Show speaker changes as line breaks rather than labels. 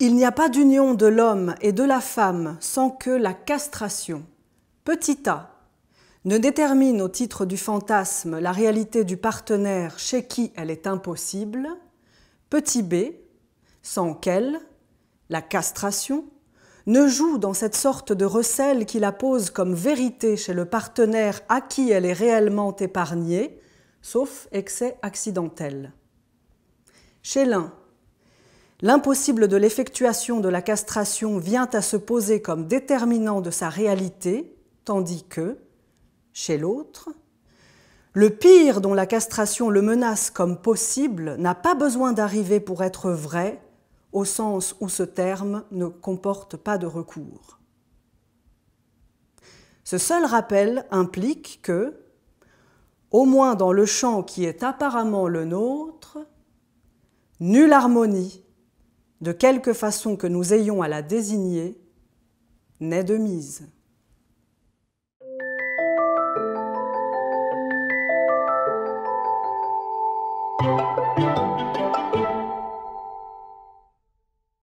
Il n'y a pas d'union de l'homme et de la femme sans que la castration, petit a, ne détermine au titre du fantasme la réalité du partenaire chez qui elle est impossible, petit b, sans qu'elle, la castration, ne joue dans cette sorte de recel qui la pose comme vérité chez le partenaire à qui elle est réellement épargnée, sauf excès accidentel. Chez l'un, l'impossible de l'effectuation de la castration vient à se poser comme déterminant de sa réalité, tandis que, chez l'autre, le pire dont la castration le menace comme possible n'a pas besoin d'arriver pour être vrai, au sens où ce terme ne comporte pas de recours. Ce seul rappel implique que, au moins dans le champ qui est apparemment le nôtre, nulle harmonie, de quelque façon que nous ayons à la désigner, n'est de mise.